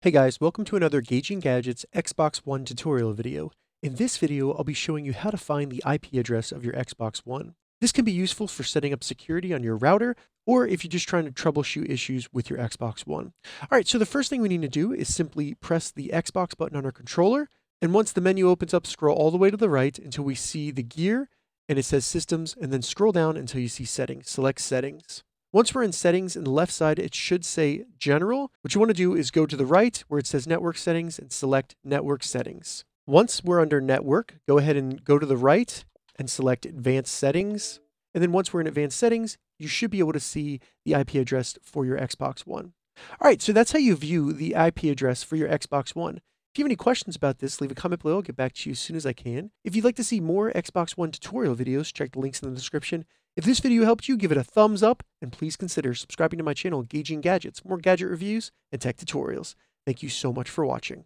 Hey guys, welcome to another Gauging Gadgets Xbox One tutorial video. In this video, I'll be showing you how to find the IP address of your Xbox One. This can be useful for setting up security on your router, or if you're just trying to troubleshoot issues with your Xbox One. All right, so the first thing we need to do is simply press the Xbox button on our controller, and once the menu opens up, scroll all the way to the right until we see the gear, and it says Systems, and then scroll down until you see Settings. Select Settings. Once we're in settings in the left side, it should say general. What you want to do is go to the right where it says network settings and select network settings. Once we're under network, go ahead and go to the right and select advanced settings. And then once we're in advanced settings, you should be able to see the IP address for your Xbox One. All right, so that's how you view the IP address for your Xbox One. If you have any questions about this, leave a comment below. I'll get back to you as soon as I can. If you'd like to see more Xbox One tutorial videos, check the links in the description. If this video helped you, give it a thumbs up and please consider subscribing to my channel, Gaging Gadgets, more gadget reviews and tech tutorials. Thank you so much for watching.